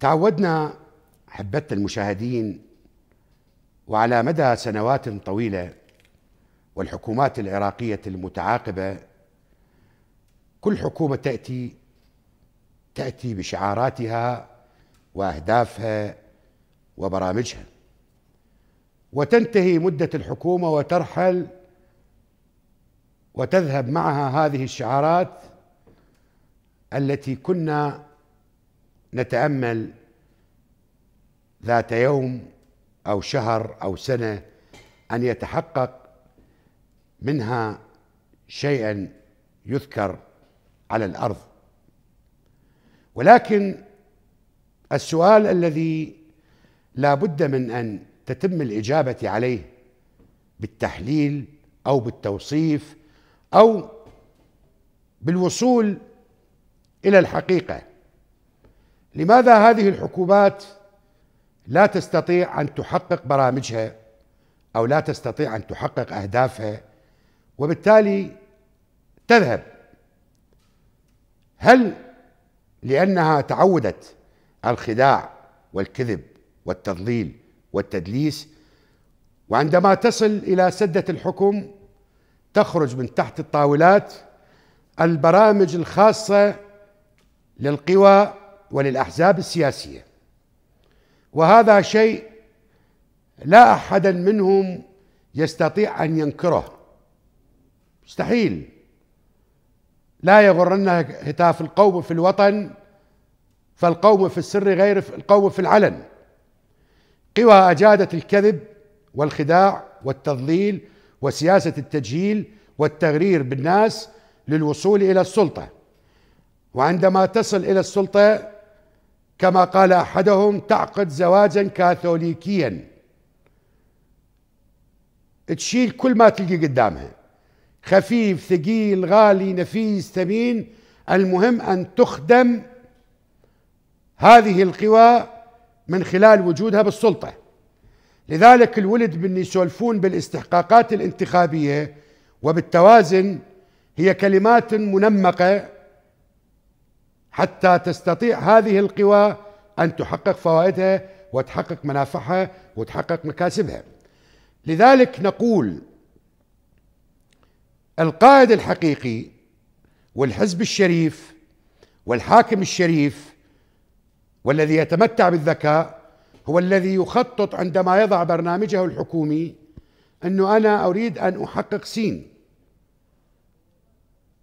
تعودنا احبتنا المشاهدين وعلى مدى سنوات طويله والحكومات العراقيه المتعاقبه كل حكومه تاتي تاتي بشعاراتها واهدافها وبرامجها وتنتهي مده الحكومه وترحل وتذهب معها هذه الشعارات التي كنا نتامل ذات يوم او شهر او سنه ان يتحقق منها شيئا يذكر على الارض ولكن السؤال الذي لا بد من ان تتم الاجابه عليه بالتحليل او بالتوصيف او بالوصول الى الحقيقه لماذا هذه الحكومات لا تستطيع ان تحقق برامجها او لا تستطيع ان تحقق اهدافها وبالتالي تذهب هل لانها تعودت الخداع والكذب والتضليل والتدليس وعندما تصل الى سده الحكم تخرج من تحت الطاولات البرامج الخاصه للقوى وللأحزاب السياسية وهذا شيء لا أحدا منهم يستطيع أن ينكره مستحيل لا يغرن هتاف القوم في الوطن فالقوم في السر غير القوم في العلن قوى أجادت الكذب والخداع والتضليل وسياسة التجهيل والتغرير بالناس للوصول إلى السلطة وعندما تصل إلى السلطة كما قال احدهم تعقد زواجا كاثوليكيا تشيل كل ما تلقي قدامها خفيف ثقيل غالي نفيس ثمين المهم ان تخدم هذه القوى من خلال وجودها بالسلطه لذلك الولد من يسولفون بالاستحقاقات الانتخابيه وبالتوازن هي كلمات منمقه حتى تستطيع هذه القوى أن تحقق فوائدها وتحقق منافعها وتحقق مكاسبها لذلك نقول القائد الحقيقي والحزب الشريف والحاكم الشريف والذي يتمتع بالذكاء هو الذي يخطط عندما يضع برنامجه الحكومي انه انا اريد ان احقق سين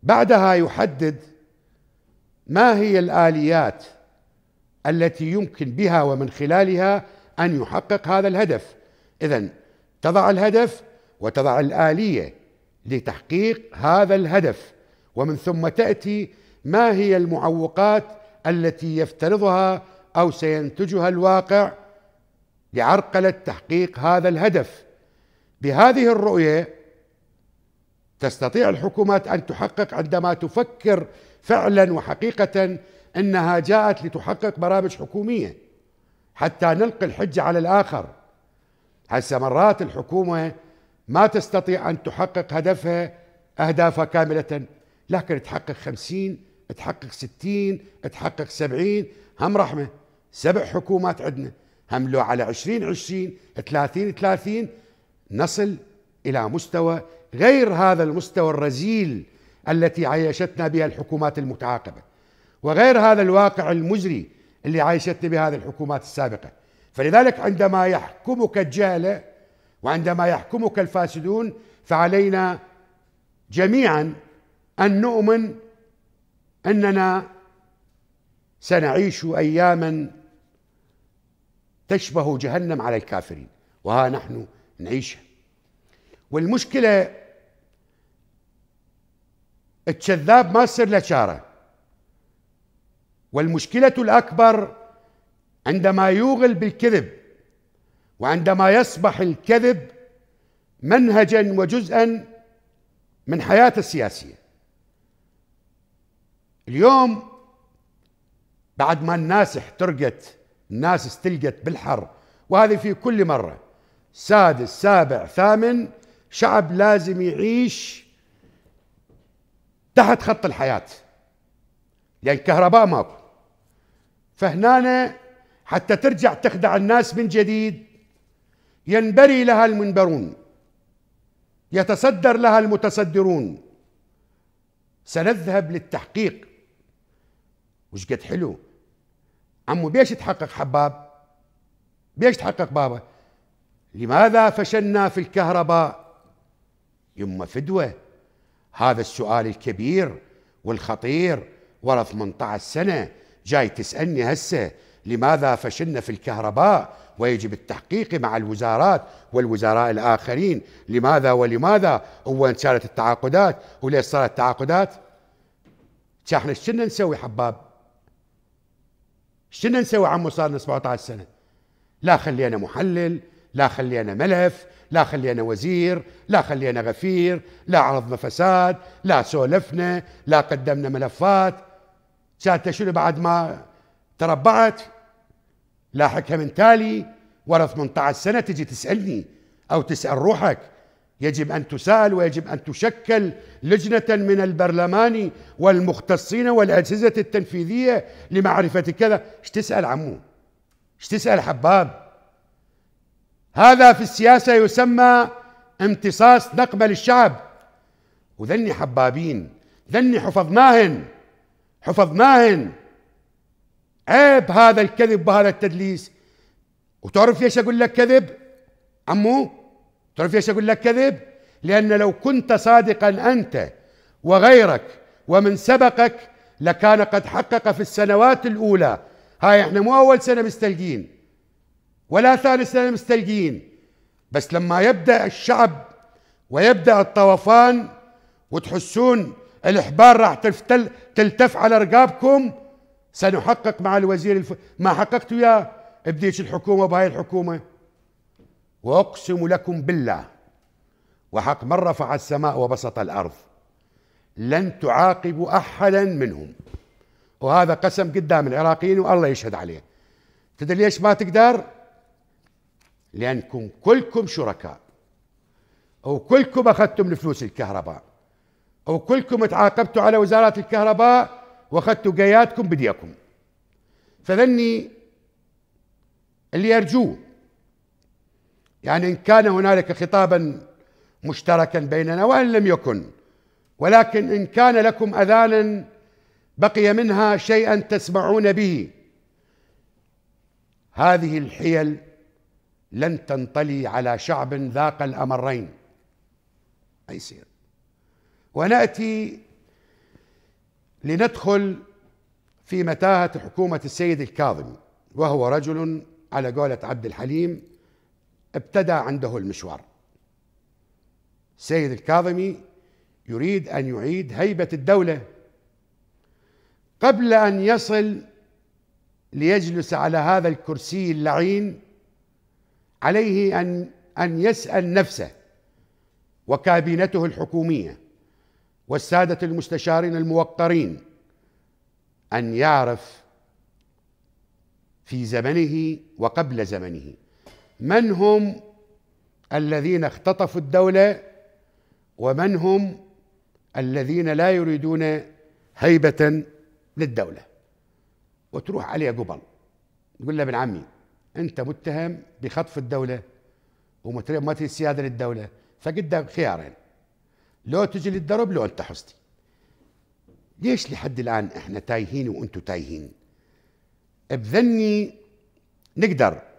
بعدها يحدد ما هي الآليات التي يمكن بها ومن خلالها أن يحقق هذا الهدف إذا تضع الهدف وتضع الآلية لتحقيق هذا الهدف ومن ثم تأتي ما هي المعوقات التي يفترضها أو سينتجها الواقع لعرقلة تحقيق هذا الهدف بهذه الرؤية تستطيع الحكومات ان تحقق عندما تفكر فعلا وحقيقه انها جاءت لتحقق برامج حكوميه حتى نلقي الحجه على الاخر هسه مرات الحكومه ما تستطيع ان تحقق هدفها اهدافها كامله لكن تحقق خمسين تحقق ستين تحقق سبعين هم رحمه سبع حكومات عندنا هم لو على عشرين عشرين ثلاثين ثلاثين نصل الى مستوى غير هذا المستوى الرزيل التي عيشتنا بها الحكومات المتعاقبه وغير هذا الواقع المزري اللي عايشتنا به هذه الحكومات السابقه فلذلك عندما يحكمك الجهله وعندما يحكمك الفاسدون فعلينا جميعا ان نؤمن اننا سنعيش اياما تشبه جهنم على الكافرين وها نحن نعيشها والمشكله الكذاب ما تصير له شاره والمشكله الاكبر عندما يوغل بالكذب وعندما يصبح الكذب منهجا وجزءا من حياته السياسيه اليوم بعد ما الناس احترقت الناس استلقت بالحر وهذه في كل مره سادس سابع ثامن شعب لازم يعيش تحت خط الحياة لأن يعني كهرباء ماكو فهنا حتى ترجع تخدع الناس من جديد ينبري لها المنبرون يتصدر لها المتصدرون سنذهب للتحقيق وش قد حلو عمو بيش تحقق حباب بيش تحقق بابا لماذا فشلنا في الكهرباء يما فدوة هذا السؤال الكبير والخطير ورا 18 سنة جاي تسألني هسه لماذا فشلنا في الكهرباء ويجب التحقيق مع الوزارات والوزراء الآخرين لماذا ولماذا وين صارت التعاقدات وليش صارت التعاقدات احنا شنا نسوي حباب شنا نسوي عمو صار لنا 17 سنة لا خلينا محلل لا خلينا ملف لا خلي أنا وزير لا خلي أنا غفير لا عرضنا فساد لا سولفنا لا قدمنا ملفات سألت شنو بعد ما تربعت لاحقها من تالي ورا 18 سنة تجي تسألني أو تسأل روحك يجب أن تسأل ويجب أن تشكل لجنة من البرلمان والمختصين والأجهزة التنفيذية لمعرفة كذا ايش تسأل عمو ايش تسأل حباب هذا في السياسة يسمى امتصاص نقبة للشعب وذني حبابين ذني حفظناهن حفظناهن عيب هذا الكذب وهذا التدليس وتعرف ليش اقول لك كذب عمو تعرف ليش اقول لك كذب لان لو كنت صادقا انت وغيرك ومن سبقك لكان قد حقق في السنوات الاولى هاي احنا مو اول سنه مستلقين ولا ثالث لنا مستلقين بس لما يبدأ الشعب ويبدأ الطوفان وتحسون الإحبار راح تلتف على رقابكم سنحقق مع الوزير الف... ما حققتوا يا بديش الحكومة بهاي الحكومة وأقسم لكم بالله وحق من رفع السماء وبسط الأرض لن تعاقبوا أحدا منهم وهذا قسم قدام العراقيين والله يشهد عليه تدري ليش ما تقدر لأنكم كلكم شركاء أو كلكم أخذتم لفلوس الكهرباء أو كلكم تعاقبتوا على وزارات الكهرباء وأخذتوا قيادكم بديكم فذني اللي أرجوه يعني إن كان هنالك خطابا مشتركا بيننا وإن لم يكن ولكن إن كان لكم أذانا بقي منها شيئا تسمعون به هذه الحيل لن تنطلي على شعب ذاق الامرين ما يصير وناتي لندخل في متاهه حكومه السيد الكاظمي وهو رجل على قولة عبد الحليم ابتدى عنده المشوار السيد الكاظمي يريد أن يعيد هيبة الدولة قبل أن يصل ليجلس على هذا الكرسي اللعين عليه أن أن يسأل نفسه وكابينته الحكومية والسادة المستشارين الموقرين أن يعرف في زمنه وقبل زمنه من هم الذين اختطفوا الدولة ومن هم الذين لا يريدون هيبة للدولة وتروح عليه قبل تقول له ابن عمي انت متهم بخطف الدوله ومتهم السياده للدوله فقدك خيارين لو تجي للضرب لو انت حصتي ليش لحد الان احنا تايهين وانتم تايهين بذني نقدر